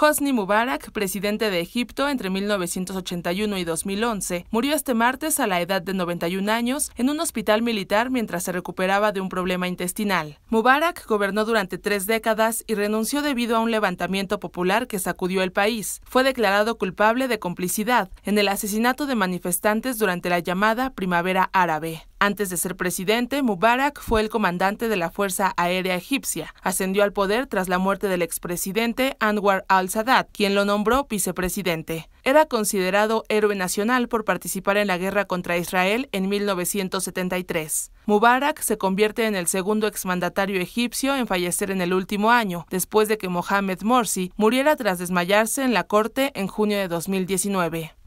Hosni Mubarak, presidente de Egipto entre 1981 y 2011, murió este martes a la edad de 91 años en un hospital militar mientras se recuperaba de un problema intestinal. Mubarak gobernó durante tres décadas y renunció debido a un levantamiento popular que sacudió el país. Fue declarado culpable de complicidad en el asesinato de manifestantes durante la llamada Primavera Árabe. Antes de ser presidente, Mubarak fue el comandante de la Fuerza Aérea Egipcia. Ascendió al poder tras la muerte del expresidente Anwar al-Sadat, quien lo nombró vicepresidente. Era considerado héroe nacional por participar en la guerra contra Israel en 1973. Mubarak se convierte en el segundo exmandatario egipcio en fallecer en el último año, después de que Mohamed Morsi muriera tras desmayarse en la corte en junio de 2019.